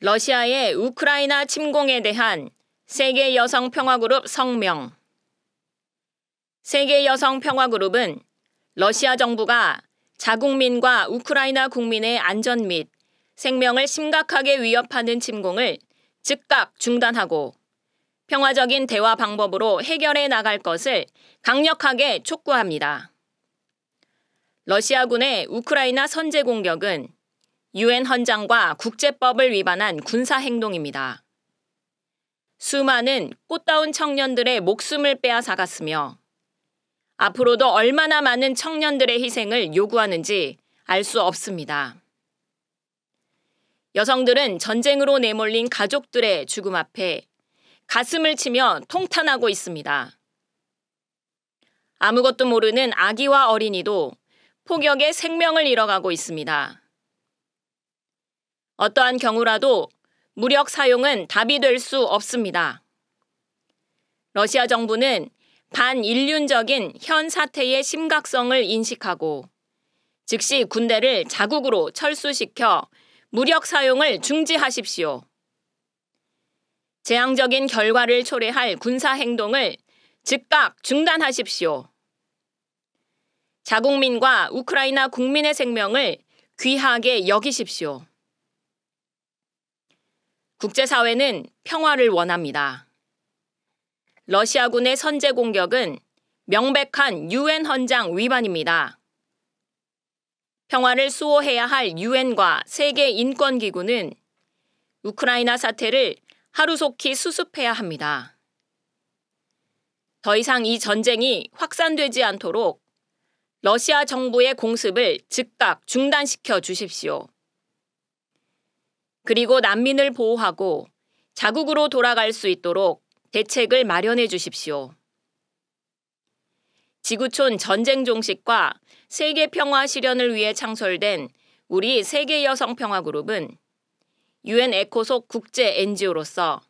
러시아의 우크라이나 침공에 대한 세계 여성 평화그룹 성명. 세계 여성 평화그룹은 러시아 정부가 자국민과 우크라이나 국민의 안전 및 생명을 심각하게 위협하는 침공을 즉각 중단하고 평화적인 대화 방법으로 해결해 나갈 것을 강력하게 촉구합니다. 러시아군의 우크라이나 선제 공격은 유엔 헌장과 국제법을 위반한 군사 행동입니다. 수많은 꽃다운 청년들의 목숨을 빼앗아갔으며 앞으로도 얼마나 많은 청년들의 희생을 요구하는지 알 수 없습니다. 여성들은 전쟁으로 내몰린 가족들의 죽음 앞에 가슴을 치며 통탄하고 있습니다. 아무것도 모르는 아기와 어린이도 폭격에 생명을 잃어가고 있습니다. 어떠한 경우라도 무력 사용은 답이 될 수 없습니다. 러시아 정부는 반인륜적인 현 사태의 심각성을 인식하고 즉시 군대를 자국으로 철수시켜 무력 사용을 중지하십시오. 재앙적인 결과를 초래할 군사 행동을 즉각 중단하십시오. 자국민과 우크라이나 국민의 생명을 귀하게 여기십시오. 국제사회는 평화를 원합니다. 러시아군의 선제 공격은 명백한 유엔 헌장 위반입니다. 평화를 수호해야 할 유엔과 세계 인권기구는 우크라이나 사태를 하루속히 수습해야 합니다. 더 이상 이 전쟁이 확산되지 않도록 러시아 정부의 공습을 즉각 중단시켜 주십시오. 그리고 난민을 보호하고 자국으로 돌아갈 수 있도록 대책을 마련해 주십시오. 지구촌 전쟁 종식과 세계 평화 실현을 위해 창설된 우리 세계 여성 평화 그룹은 UN 에코 속 국제 NGO로서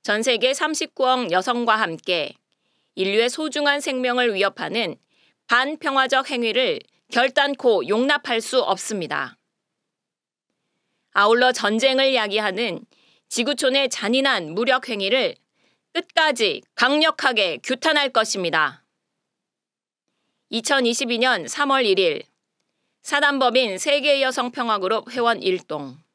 전 세계 39억 여성과 함께 인류의 소중한 생명을 위협하는 반평화적 행위를 결단코 용납할 수 없습니다. 아울러 전쟁을 야기하는 지구촌의 잔인한 무력 행위를 끝까지 강력하게 규탄할 것입니다. 2022년 3월 1일 사단법인 세계여성평화그룹 회원 1동